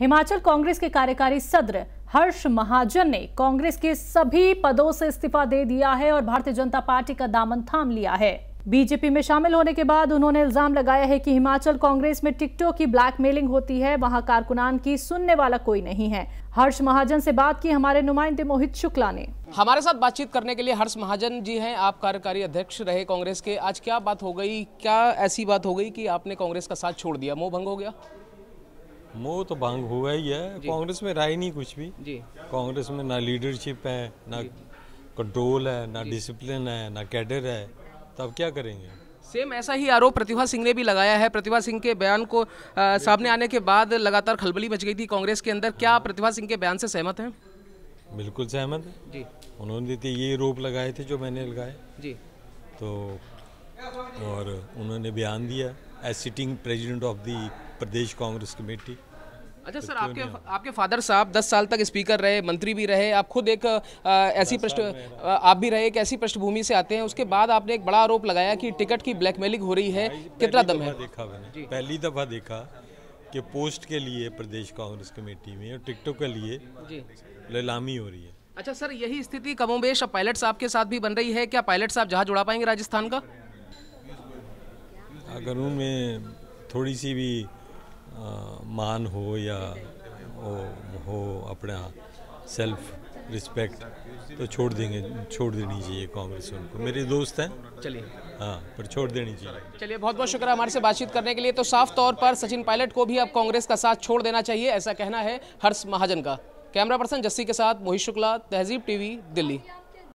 हिमाचल कांग्रेस के कार्यकारी सदर हर्ष महाजन ने कांग्रेस के सभी पदों से इस्तीफा दे दिया है और भारतीय जनता पार्टी का दामन थाम लिया है बीजेपी में शामिल होने के बाद उन्होंने इल्जाम लगाया है कि हिमाचल कांग्रेस में टिकटों की ब्लैकमेलिंग होती है वहां कारकुनान की सुनने वाला कोई नहीं है हर्ष महाजन से बात की हमारे नुमाइंदे मोहित शुक्ला ने हमारे साथ बातचीत करने के लिए हर्ष महाजन जी हैं आप कार्यकारी अध्यक्ष रहे कांग्रेस के आज क्या बात हो गई क्या ऐसी बात हो गई की आपने कांग्रेस का साथ छोड़ दिया मोह भंग हो गया मोह तो भंग हुआ ही है कांग्रेस में रहा ही नहीं कुछ भी कांग्रेस में ना लीडरशिप है ना कंट्रोल है ना डिसिप्लिन है ना कैडर है तो अब क्या करेंगे सेम ऐसा ही आरोप प्रतिभा सिंह ने भी लगाया है प्रतिभा सिंह के बयान को आ, सामने आने के बाद लगातार खलबली मच गई थी कांग्रेस के अंदर क्या प्रतिभा सिंह के बयान से सहमत हैं बिल्कुल सहमत है जी उन्होंने तो ये रोप लगाए थे जो मैंने लगाए जी तो और उन्होंने बयान दिया as sitting president of the Pradesh Congress committee अच्छा तो सर आपके आपके फादर साहब दस साल तक स्पीकर रहे मंत्री भी रहे आप खुद एक ऐसी पृष्ठ आप भी रहे एक ऐसी पृष्ठभूमि से आते हैं उसके बाद आपने एक बड़ा आरोप लगाया कि टिकट की ब्लैकमेलिंग हो रही है कितना दम है देखा मैंने पहली दफ़ा देखा कि पोस्ट के लिए प्रदेश कांग्रेस कमेटी में और टिकटों के लिए नीलामी हो रही है अच्छा सर यही स्थिति कमोबेश अब पायलट साहब के साथ भी बन रही है क्या पायलट साहब जहाँ जुड़ा पाएंगे राजस्थान का अगर उनमें थोड़ी सी भी हो या યા हो अपना सेल्फ रिस्पेक्ट तो छोड़ देंगे छोड़ देनी चाहिए कांग्रेस उनको मेरे दोस्त हैं चलिए हाँ पर छोड़ देनी चाहिए चलिए बहुत बहुत शुक्रिया हमारे से बातचीत करने के लिए तो साफ तौर पर सचिन पायलट को भी अब कांग्रेस का साथ छोड़ देना चाहिए ऐसा कहना है हर्ष महाजन का कैमरा पर्सन जस्सी के साथ मोहित शुक्ला तहजीब टीवी दिल्ली